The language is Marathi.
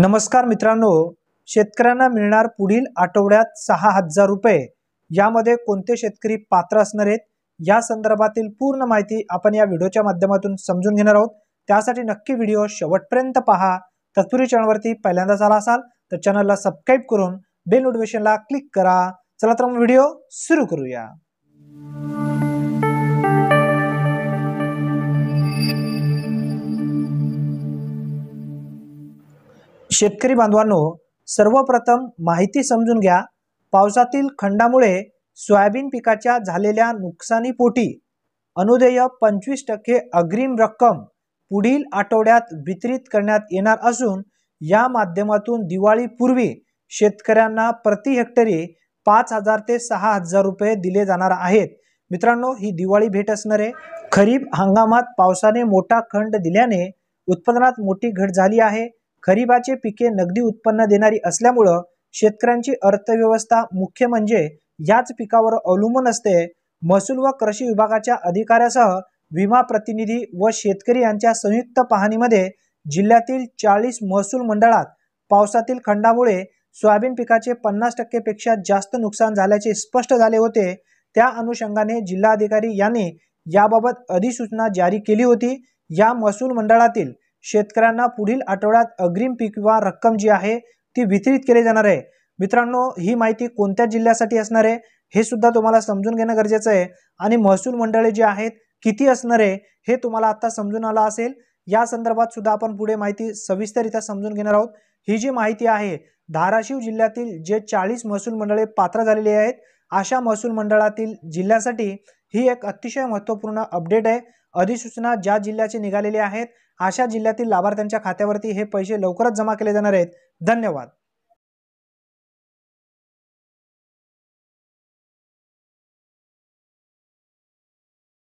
नमस्कार मित्रांनो शेतकऱ्यांना मिळणार पुढील आठवड्यात सहा हजार रुपये यामध्ये कोणते शेतकरी पात्र असणार आहेत या संदर्भातील पूर्ण माहिती आपण या व्हिडिओच्या माध्यमातून समजून घेणार आहोत त्यासाठी नक्की व्हिडिओ शेवटपर्यंत पहा तत्पूर्वी चॅनलवरती पहिल्यांदाच आला असाल तर चॅनलला सबस्क्राईब करून बेल नोटिफिकेशनला क्लिक करा चला तर मग व्हिडिओ सुरू करूया शेतकरी बांधवांनो सर्वप्रथम माहिती समजून घ्या पावसातील खंडामुळे सोयाबीन पिकाच्या झालेल्या नुकसानीपोटी अनुदेय पंचवीस टक्के अग्रिम रक्कम पुढील आठवड्यात वितरित करण्यात येणार असून या माध्यमातून दिवाळीपूर्वी शेतकऱ्यांना प्रति हेक्टरी पाच हजार ते सहा हजार रुपये दिले जाणार आहेत मित्रांनो ही दिवाळी भेट असणार आहे खरीप हंगामात पावसाने मोठा खंड दिल्याने उत्पादनात मोठी घट झाली आहे खरीबाचे पिके नगदी उत्पन्न देणारी असल्यामुळं शेतकऱ्यांची अर्थव्यवस्था मुख्य म्हणजे याच पिकावर अवलंबून असते महसूल व कृषी विभागाच्या अधिकाऱ्यासह विमा प्रतिनिधी व शेतकरी यांच्या संयुक्त पाहणीमध्ये जिल्ह्यातील चाळीस महसूल मंडळात पावसातील खंडामुळे सोयाबीन पिकाचे पन्नास टक्केपेक्षा जास्त नुकसान झाल्याचे स्पष्ट झाले होते त्या अनुषंगाने जिल्हाधिकारी यांनी याबाबत अधिसूचना जारी केली होती या महसूल मंडळातील शेतकऱ्यांना पुढील आठवड्यात अग्रिम पीक किंवा रक्कम जी आहे ती वितरित केली जाणार आहे मित्रांनो ही माहिती कोणत्या जिल्ह्यासाठी असणार आहे हे सुद्धा तुम्हाला समजून घेणं गरजेचं आहे आणि महसूल मंडळे जी आहेत किती असणार आहे हे तुम्हाला आता समजून आलं असेल या संदर्भात सुद्धा आपण पुढे माहिती सविस्तरित्या समजून घेणार आहोत ही जी माहिती आहे धाराशिव जिल्ह्यातील जे चाळीस महसूल मंडळे पात्र झालेली आहेत अशा महसूल मंडळातील जिल्ह्यासाठी ही एक अतिशय महत्त्वपूर्ण अपडेट आहे अधिसूचना ज्या जिल्ह्याची निघालेली आहेत अशा जिल्ह्यातील लाभार्थ्यांच्या खात्यावरती हे पैसे लवकरच जमा केले जाणार आहेत धन्यवाद